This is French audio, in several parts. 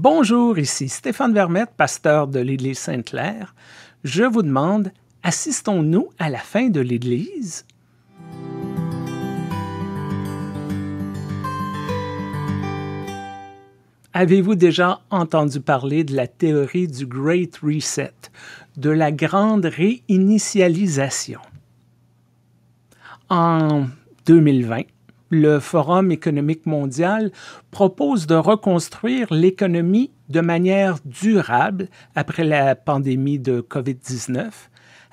Bonjour, ici Stéphane Vermette, pasteur de l'Église Sainte-Claire. Je vous demande, assistons-nous à la fin de l'Église? Avez-vous déjà entendu parler de la théorie du Great Reset, de la grande réinitialisation? En 2020, le Forum économique mondial propose de reconstruire l'économie de manière durable après la pandémie de COVID-19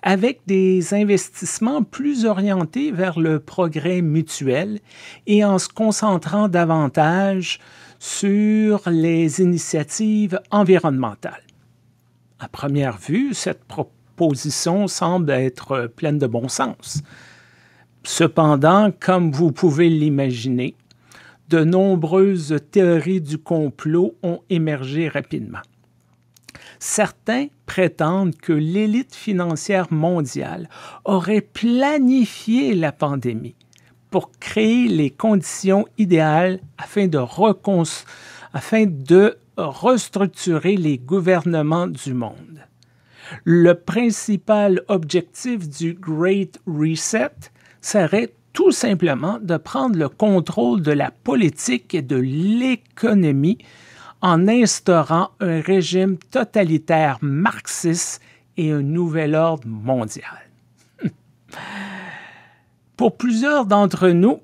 avec des investissements plus orientés vers le progrès mutuel et en se concentrant davantage sur les initiatives environnementales. À première vue, cette proposition semble être pleine de bon sens. Cependant, comme vous pouvez l'imaginer, de nombreuses théories du complot ont émergé rapidement. Certains prétendent que l'élite financière mondiale aurait planifié la pandémie pour créer les conditions idéales afin de, afin de restructurer les gouvernements du monde. Le principal objectif du Great Reset serait tout simplement de prendre le contrôle de la politique et de l'économie en instaurant un régime totalitaire marxiste et un nouvel ordre mondial. Pour plusieurs d'entre nous,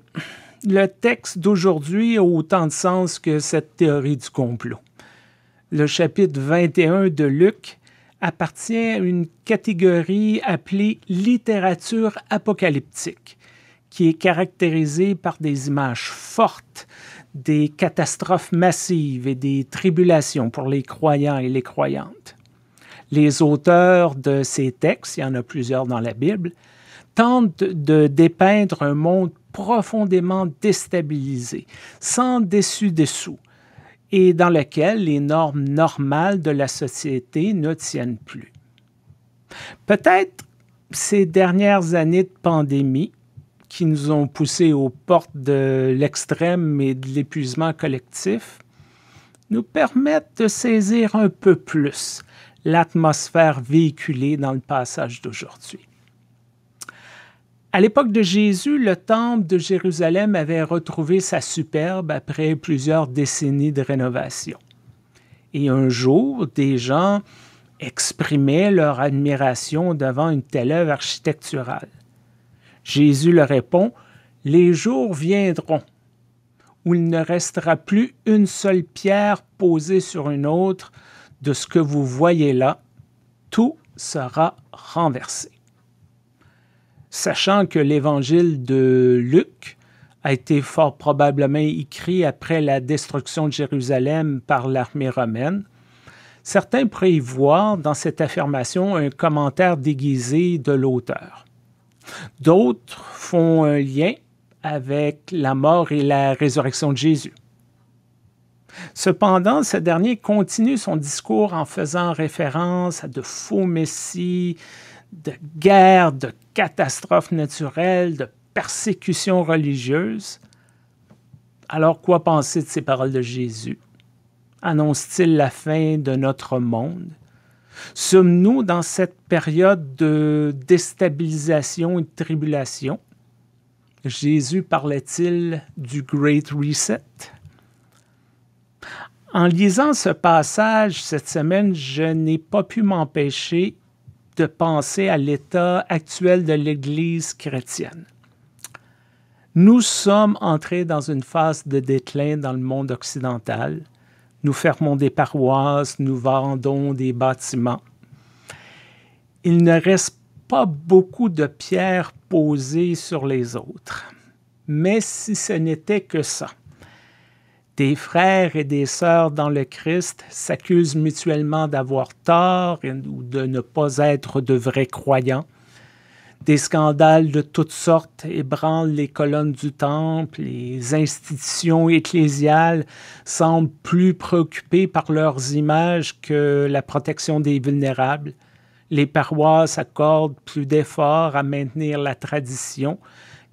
le texte d'aujourd'hui a autant de sens que cette théorie du complot. Le chapitre 21 de Luc appartient à une catégorie appelée littérature apocalyptique, qui est caractérisée par des images fortes, des catastrophes massives et des tribulations pour les croyants et les croyantes. Les auteurs de ces textes, il y en a plusieurs dans la Bible, tentent de dépeindre un monde profondément déstabilisé, sans dessus-dessous, et dans lequel les normes normales de la société ne tiennent plus. Peut-être ces dernières années de pandémie qui nous ont poussés aux portes de l'extrême et de l'épuisement collectif nous permettent de saisir un peu plus l'atmosphère véhiculée dans le passage d'aujourd'hui. À l'époque de Jésus, le temple de Jérusalem avait retrouvé sa superbe après plusieurs décennies de rénovation. Et un jour, des gens exprimaient leur admiration devant une telle œuvre architecturale. Jésus leur répond, Les jours viendront où il ne restera plus une seule pierre posée sur une autre de ce que vous voyez là, tout sera renversé sachant que l'évangile de Luc a été fort probablement écrit après la destruction de Jérusalem par l'armée romaine. Certains prévoient dans cette affirmation un commentaire déguisé de l'auteur. D'autres font un lien avec la mort et la résurrection de Jésus. Cependant, ce dernier continue son discours en faisant référence à de faux messies, de guerre, de catastrophes naturelles, de persécutions religieuses. Alors quoi penser de ces paroles de Jésus? Annonce-t-il la fin de notre monde? Sommes-nous dans cette période de déstabilisation et de tribulation? Jésus parlait-il du Great Reset? En lisant ce passage cette semaine, je n'ai pas pu m'empêcher de penser à l'état actuel de l'Église chrétienne. Nous sommes entrés dans une phase de déclin dans le monde occidental. Nous fermons des paroisses, nous vendons des bâtiments. Il ne reste pas beaucoup de pierres posées sur les autres. Mais si ce n'était que ça, des frères et des sœurs dans le Christ s'accusent mutuellement d'avoir tort ou de ne pas être de vrais croyants. Des scandales de toutes sortes ébranlent les colonnes du temple. Les institutions ecclésiales semblent plus préoccupées par leurs images que la protection des vulnérables. Les paroisses accordent plus d'efforts à maintenir la tradition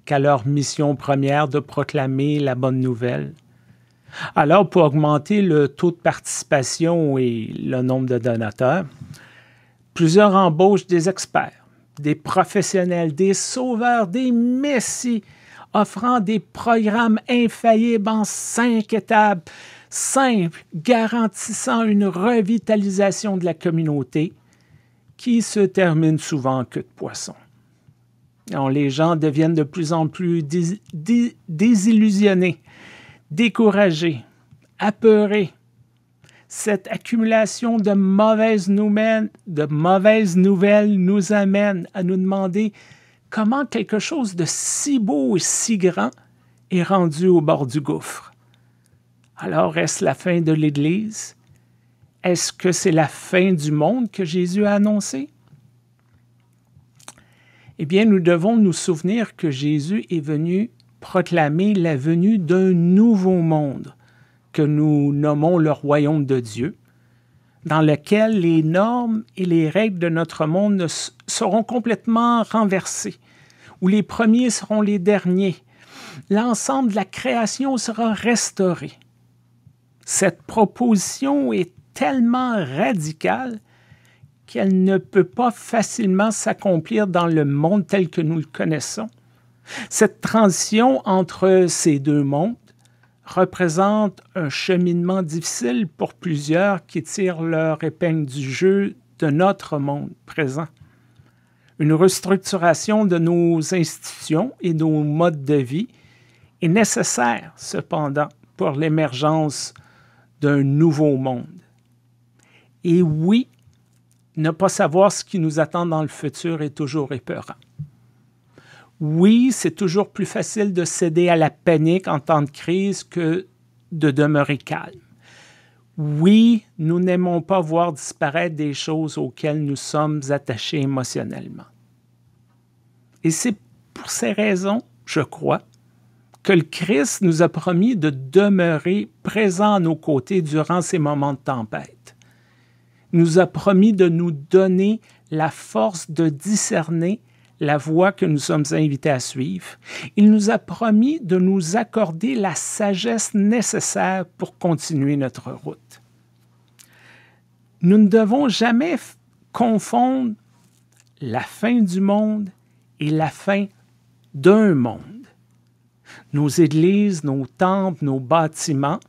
qu'à leur mission première de proclamer la bonne nouvelle. Alors, pour augmenter le taux de participation et le nombre de donateurs, plusieurs embauchent des experts, des professionnels, des sauveurs, des messies, offrant des programmes infaillibles en cinq étapes, simples, garantissant une revitalisation de la communauté, qui se termine souvent en de poisson. les gens deviennent de plus en plus désillusionnés découragé, apeuré. Cette accumulation de mauvaises, nouvelles, de mauvaises nouvelles nous amène à nous demander comment quelque chose de si beau et si grand est rendu au bord du gouffre. Alors est-ce la fin de l'Église? Est-ce que c'est la fin du monde que Jésus a annoncé? Eh bien, nous devons nous souvenir que Jésus est venu proclamer la venue d'un nouveau monde que nous nommons le royaume de Dieu, dans lequel les normes et les règles de notre monde seront complètement renversées, où les premiers seront les derniers, l'ensemble de la création sera restauré. Cette proposition est tellement radicale qu'elle ne peut pas facilement s'accomplir dans le monde tel que nous le connaissons, cette transition entre ces deux mondes représente un cheminement difficile pour plusieurs qui tirent leur épingle du jeu de notre monde présent. Une restructuration de nos institutions et nos modes de vie est nécessaire cependant pour l'émergence d'un nouveau monde. Et oui, ne pas savoir ce qui nous attend dans le futur est toujours épeurant. Oui, c'est toujours plus facile de céder à la panique en temps de crise que de demeurer calme. Oui, nous n'aimons pas voir disparaître des choses auxquelles nous sommes attachés émotionnellement. Et c'est pour ces raisons, je crois, que le Christ nous a promis de demeurer présent à nos côtés durant ces moments de tempête. Il nous a promis de nous donner la force de discerner la voie que nous sommes invités à suivre, il nous a promis de nous accorder la sagesse nécessaire pour continuer notre route. Nous ne devons jamais confondre la fin du monde et la fin d'un monde. Nos églises, nos temples, nos bâtiments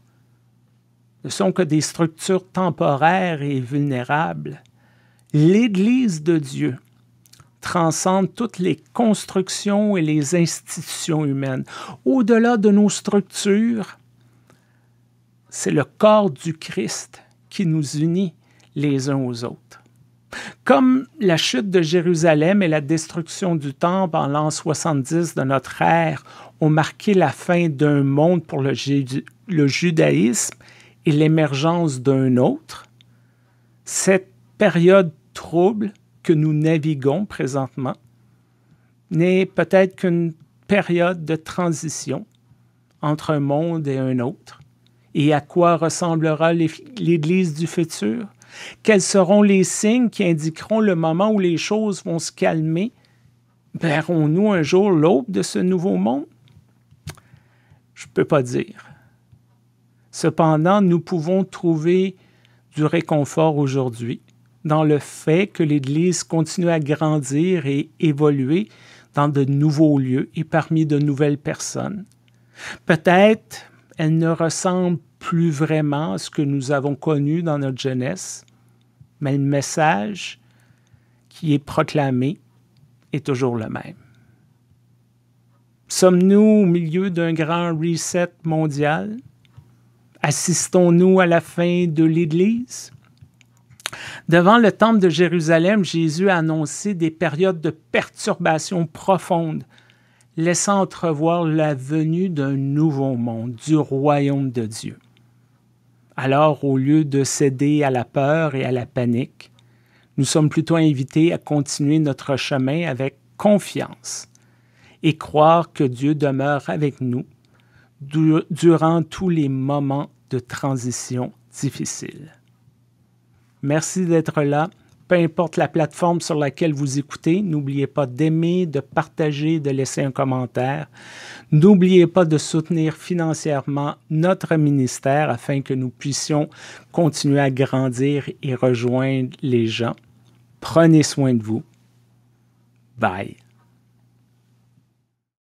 ne sont que des structures temporaires et vulnérables. L'Église de Dieu, transcende toutes les constructions et les institutions humaines. Au-delà de nos structures, c'est le corps du Christ qui nous unit les uns aux autres. Comme la chute de Jérusalem et la destruction du Temple en l'an 70 de notre ère ont marqué la fin d'un monde pour le, le judaïsme et l'émergence d'un autre, cette période trouble que nous naviguons présentement n'est peut-être qu'une période de transition entre un monde et un autre. Et à quoi ressemblera l'Église du futur? Quels seront les signes qui indiqueront le moment où les choses vont se calmer? Verrons-nous un jour l'aube de ce nouveau monde? Je ne peux pas dire. Cependant, nous pouvons trouver du réconfort aujourd'hui dans le fait que l'Église continue à grandir et évoluer dans de nouveaux lieux et parmi de nouvelles personnes. Peut-être elle ne ressemble plus vraiment à ce que nous avons connu dans notre jeunesse, mais le message qui est proclamé est toujours le même. Sommes-nous au milieu d'un grand reset mondial? Assistons-nous à la fin de l'Église? Devant le temple de Jérusalem, Jésus a annoncé des périodes de perturbation profonde, laissant entrevoir la venue d'un nouveau monde, du royaume de Dieu. Alors, au lieu de céder à la peur et à la panique, nous sommes plutôt invités à continuer notre chemin avec confiance et croire que Dieu demeure avec nous durant tous les moments de transition difficiles. Merci d'être là. Peu importe la plateforme sur laquelle vous écoutez, n'oubliez pas d'aimer, de partager, de laisser un commentaire. N'oubliez pas de soutenir financièrement notre ministère afin que nous puissions continuer à grandir et rejoindre les gens. Prenez soin de vous. Bye.